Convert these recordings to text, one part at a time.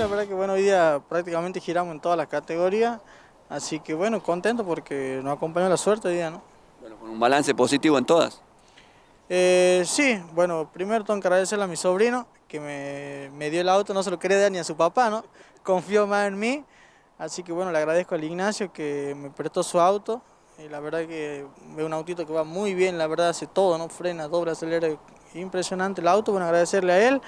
la verdad que bueno, hoy día prácticamente giramos en todas las categorías, así que bueno, contento porque nos acompañó la suerte hoy día, ¿no? Bueno, con un balance positivo en todas. Eh, sí, bueno, primero tengo que agradecerle a mi sobrino que me, me, dio el auto, no se lo quería dar ni a su papá, ¿no? Confió más en mí, así que bueno, le agradezco al Ignacio que me prestó su auto. Y la verdad que es un autito que va muy bien, la verdad hace todo, ¿no? Frena, doble acelera, impresionante el auto, bueno, agradecerle a él.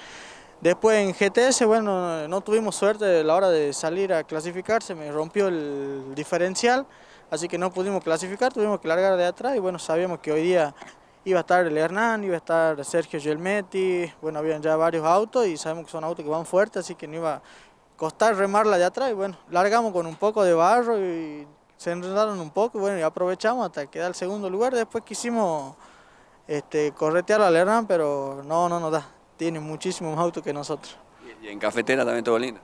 Después en GTS, bueno, no tuvimos suerte a la hora de salir a clasificar, se me rompió el diferencial, así que no pudimos clasificar, tuvimos que largar de atrás y bueno, sabíamos que hoy día iba a estar el Hernán, iba a estar Sergio Gelmetti, bueno, habían ya varios autos y sabemos que son autos que van fuertes, así que no iba a costar remarla de atrás y bueno, largamos con un poco de barro y se enredaron un poco y bueno, y aprovechamos hasta quedar el segundo lugar, después quisimos este, corretear al Hernán, pero no, no nos da tiene muchísimos autos que nosotros. ¿Y en cafetera también todo lindo?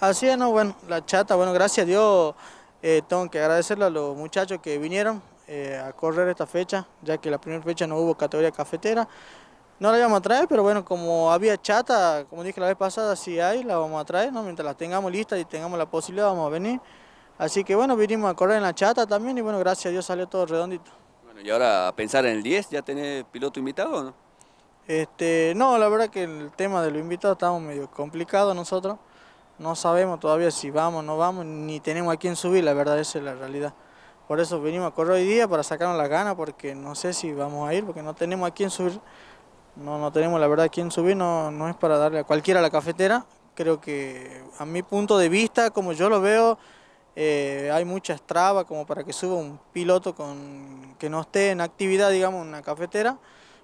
Así es, no, bueno, la chata, bueno, gracias a Dios, eh, tengo que agradecerle a los muchachos que vinieron eh, a correr esta fecha, ya que la primera fecha no hubo categoría cafetera. No la íbamos a traer, pero bueno, como había chata, como dije la vez pasada, si hay, la vamos a traer, ¿no? mientras la tengamos lista y tengamos la posibilidad, vamos a venir. Así que bueno, vinimos a correr en la chata también y bueno, gracias a Dios salió todo redondito. Bueno, y ahora a pensar en el 10, ¿ya tenés piloto invitado no? Este, no, la verdad que el tema de los invitados estamos medio complicado nosotros. No sabemos todavía si vamos o no vamos, ni tenemos a quién subir, la verdad, esa es la realidad. Por eso venimos a correr hoy día para sacarnos las ganas, porque no sé si vamos a ir, porque no tenemos a quién subir. No, no tenemos la verdad a quién subir, no, no es para darle a cualquiera la cafetera. Creo que a mi punto de vista, como yo lo veo, eh, hay mucha trabas como para que suba un piloto con, que no esté en actividad, digamos, en una cafetera.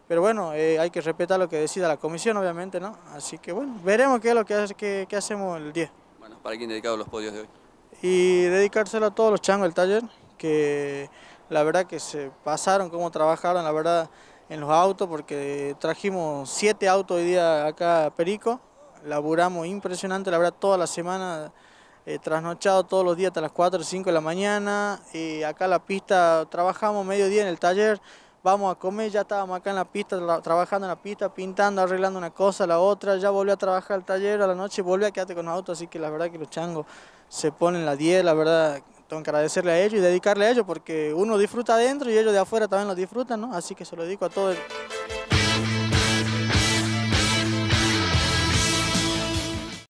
Pero bueno, eh, hay que respetar lo que decida la comisión, obviamente, ¿no? Así que bueno, veremos qué es lo que, hace, hacemos el 10. Bueno, ¿para quién dedicado los podios de hoy? Y dedicárselo a todos los changos del taller, que la verdad que se pasaron, cómo trabajaron, la verdad, en los autos, porque trajimos siete autos hoy día acá a Perico, laburamos impresionante, la verdad, toda la semana, eh, trasnochado todos los días hasta las 4 o 5 de la mañana, y acá la pista trabajamos medio día en el taller, vamos a comer, ya estábamos acá en la pista, trabajando en la pista, pintando, arreglando una cosa, la otra, ya volvió a trabajar al taller a la noche, volvió a quedarte con los autos, así que la verdad que los changos se ponen la 10, la verdad, tengo que agradecerle a ellos y dedicarle a ellos, porque uno disfruta adentro y ellos de afuera también lo disfrutan, ¿no? Así que se lo dedico a todos.